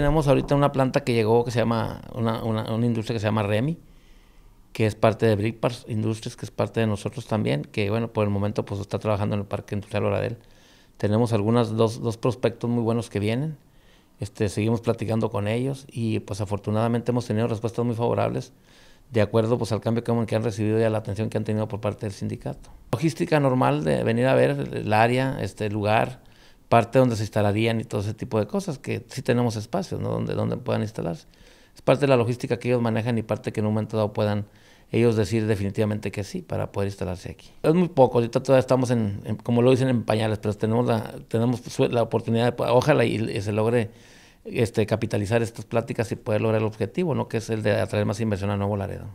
Tenemos ahorita una planta que llegó que se llama, una, una, industria que se llama Remi, que es parte de Brickpars Industries, que es parte de nosotros también, que bueno, por el momento pues está trabajando en el Parque Industrial Oradel. Tenemos algunas dos, dos prospectos muy buenos que vienen, este, seguimos platicando con ellos y pues afortunadamente hemos tenido respuestas muy favorables de acuerdo pues al cambio que han recibido y a la atención que han tenido por parte del sindicato. Logística normal de venir a ver el área, este, el lugar, parte donde se instalarían y todo ese tipo de cosas, que sí tenemos espacios, ¿no? Donde, donde puedan instalarse. Es parte de la logística que ellos manejan y parte que en un momento dado puedan ellos decir definitivamente que sí para poder instalarse aquí. Es muy poco, ahorita todavía estamos en, como lo dicen, en pañales, pero tenemos la, tenemos la oportunidad, ojalá y, se logre este, capitalizar estas pláticas y poder lograr el objetivo, ¿no? que es el de atraer más inversión a Nuevo Laredo.